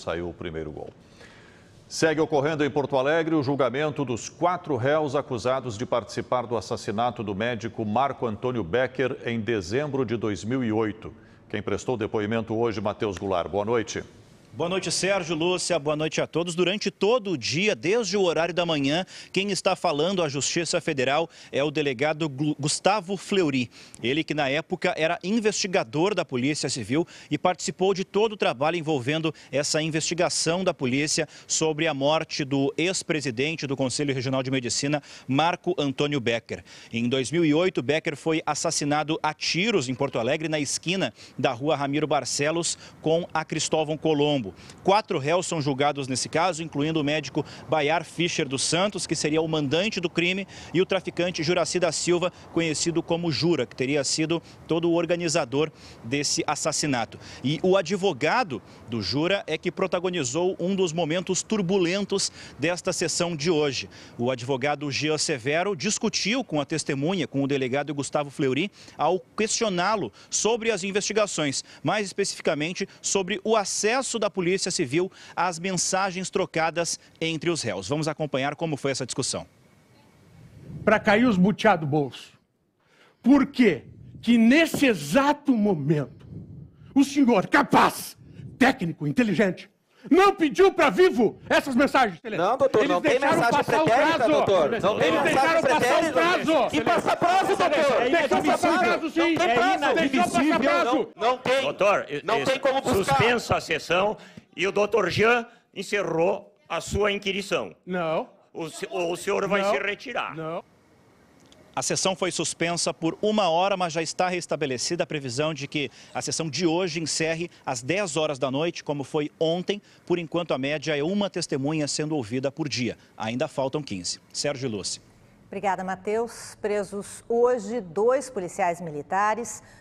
saiu o primeiro gol. Segue ocorrendo em Porto Alegre o julgamento dos quatro réus acusados de participar do assassinato do médico Marco Antônio Becker em dezembro de 2008. Quem prestou depoimento hoje, Matheus Goulart. Boa noite. Boa noite, Sérgio, Lúcia, boa noite a todos. Durante todo o dia, desde o horário da manhã, quem está falando à Justiça Federal é o delegado Gustavo Fleury. Ele que na época era investigador da Polícia Civil e participou de todo o trabalho envolvendo essa investigação da polícia sobre a morte do ex-presidente do Conselho Regional de Medicina, Marco Antônio Becker. Em 2008, Becker foi assassinado a tiros em Porto Alegre, na esquina da rua Ramiro Barcelos com a Cristóvão Colombo. Colombo. Quatro réus são julgados nesse caso, incluindo o médico Bayar Fischer dos Santos, que seria o mandante do crime, e o traficante Juraci da Silva, conhecido como Jura, que teria sido todo o organizador desse assassinato. E o advogado do Jura é que protagonizou um dos momentos turbulentos desta sessão de hoje. O advogado Jean Severo discutiu com a testemunha, com o delegado Gustavo Fleury, ao questioná-lo sobre as investigações, mais especificamente sobre o acesso da Polícia Civil as mensagens trocadas entre os réus. Vamos acompanhar como foi essa discussão. Para cair os butiá do bolso. Por quê? Que nesse exato momento, o senhor capaz, técnico, inteligente, não pediu para vivo essas mensagens, Teleta. Não, doutor, Eles não tem mensagem pretérita, doutor. Não tem Eles mensagem Prazo. Que passa prazo, doutor? É Deixou passar prazo, sim. Não tem é prazo. Deixou passar prazo. Não tem. Doutor, não tem como buscar. Suspensa a sessão e o doutor Jean encerrou a sua inquirição. Não. O, o senhor vai não. se retirar. Não. A sessão foi suspensa por uma hora, mas já está restabelecida a previsão de que a sessão de hoje encerre às 10 horas da noite, como foi ontem. Por enquanto, a média é uma testemunha sendo ouvida por dia. Ainda faltam 15. Sérgio Lúcio. Obrigada, Matheus. Presos hoje, dois policiais militares,